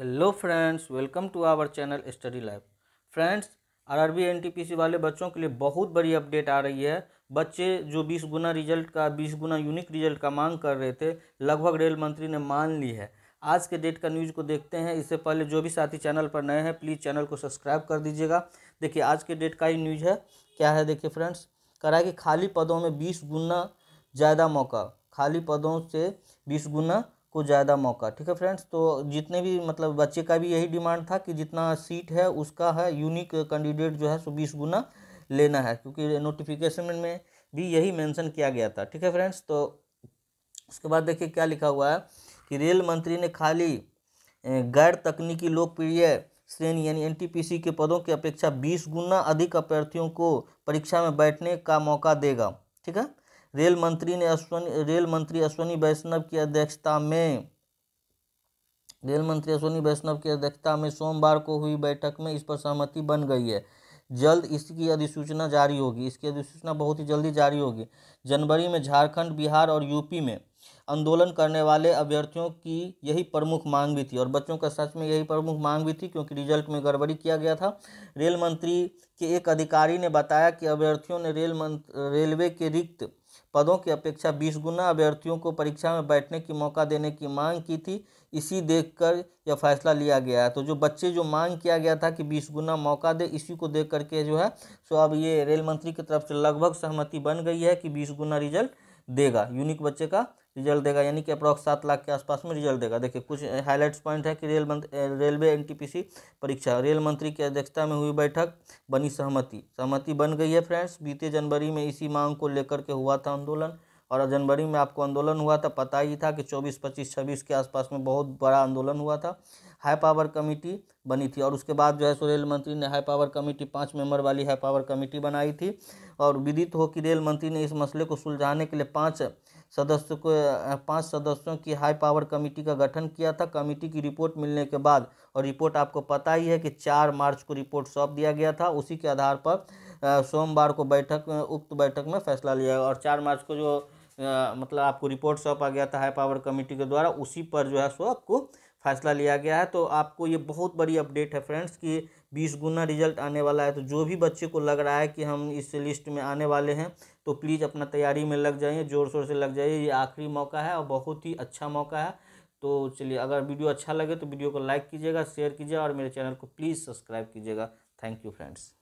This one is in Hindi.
hello friends welcome to our channel study life friends RRB NTPC वाले बच्चों के लिए बहुत बड़ी अपडेट आ रही है बच्चे जो 20 गुना रिजल्ट का 20 गुना यूनिक रिजल्ट का मांग कर रहे थे लगभग रेल मंत्री ने मान ली है आज के डेट का न्यूज़ को देखते हैं इससे पहले जो भी साथी चैनल पर नए हैं प्लीज़ चैनल को सब्सक्राइब कर दीजिएगा देखिए आज के डेट का ही न्यूज़ है क्या है देखिए फ्रेंड्स करा कि खाली पदों में बीस गुना ज़्यादा मौका खाली पदों से बीस गुना को ज़्यादा मौका ठीक है फ्रेंड्स तो जितने भी मतलब बच्चे का भी यही डिमांड था कि जितना सीट है उसका है यूनिक कैंडिडेट जो है सो बीस गुना लेना है क्योंकि नोटिफिकेशन में भी यही मेंशन किया गया था ठीक है फ्रेंड्स तो उसके बाद देखिए क्या लिखा हुआ है कि रेल मंत्री ने खाली गैर तकनीकी लोकप्रिय श्रेणी यानी एन के पदों की अपेक्षा बीस गुना अधिक अभ्यर्थियों को परीक्षा में बैठने का मौका देगा ठीक है रेल मंत्री ने अश्वनी रेल मंत्री अश्वनी वैष्णव की अध्यक्षता में रेल मंत्री अश्वनी वैष्णव की अध्यक्षता में सोमवार को हुई बैठक में इस पर सहमति बन गई है जल्द इसकी अधिसूचना जारी होगी इसकी अधिसूचना बहुत ही जल्दी जारी होगी जनवरी में झारखंड बिहार और यूपी में आंदोलन करने वाले अभ्यर्थियों की यही प्रमुख मांग भी थी और बच्चों का सच में यही प्रमुख मांग भी थी क्योंकि रिजल्ट में गड़बड़ी किया गया था रेल मंत्री के एक अधिकारी ने बताया कि अभ्यर्थियों ने रेल रेलवे के रिक्त पदों की अपेक्षा बीस गुना अभ्यर्थियों को परीक्षा में बैठने की मौका देने की मांग की थी इसी देखकर यह फैसला लिया गया है तो जो बच्चे जो मांग किया गया था कि बीस गुना मौका दे इसी को देख करके जो है सो अब ये रेल मंत्री की तरफ से लगभग सहमति बन गई है कि बीस गुना रिजल्ट देगा यूनिक बच्चे का रिजल्ट देगा यानी कि अप्रॉक्स सात लाख के आसपास में रिजल्ट देगा देखिए कुछ हाईलाइट्स पॉइंट है कि रेल रेलवे एनटीपीसी परीक्षा रेल मंत्री की अध्यक्षता में हुई बैठक बनी सहमति सहमति बन गई है फ्रेंड्स बीते जनवरी में इसी मांग को लेकर के हुआ था आंदोलन और जनवरी में आपको आंदोलन हुआ था पता ही था कि 24, 25, 26 के आसपास में बहुत बड़ा आंदोलन हुआ था हाई पावर कमेटी बनी थी और उसके बाद जो है सो रेल मंत्री ने हाई पावर कमेटी पाँच मेंबर वाली हाई पावर कमेटी बनाई थी और विदित हो कि रेल मंत्री ने इस मसले को सुलझाने के लिए पाँच सदस्यों को पाँच सदस्यों की हाई पावर कमेटी का गठन किया था कमेटी की रिपोर्ट मिलने के बाद और रिपोर्ट आपको पता ही है कि चार मार्च को रिपोर्ट सौंप दिया गया था उसी के आधार पर सोमवार को बैठक उक्त बैठक में फैसला लिया गया और चार मार्च को जो आ, मतलब आपको रिपोर्ट सौंपा गया था हाई पावर कमेटी के द्वारा उसी पर जो है सो आपको फैसला लिया गया है तो आपको ये बहुत बड़ी अपडेट है फ्रेंड्स कि बीस गुना रिजल्ट आने वाला है तो जो भी बच्चे को लग रहा है कि हम इस लिस्ट में आने वाले हैं तो प्लीज़ अपना तैयारी में लग जाइए ज़ोर शोर से लग जाइए ये आखिरी मौका है और बहुत ही अच्छा मौका है तो चलिए अगर वीडियो अच्छा लगे तो वीडियो को लाइक कीजिएगा शेयर कीजिएगा और मेरे चैनल को प्लीज़ सब्सक्राइब कीजिएगा थैंक यू फ्रेंड्स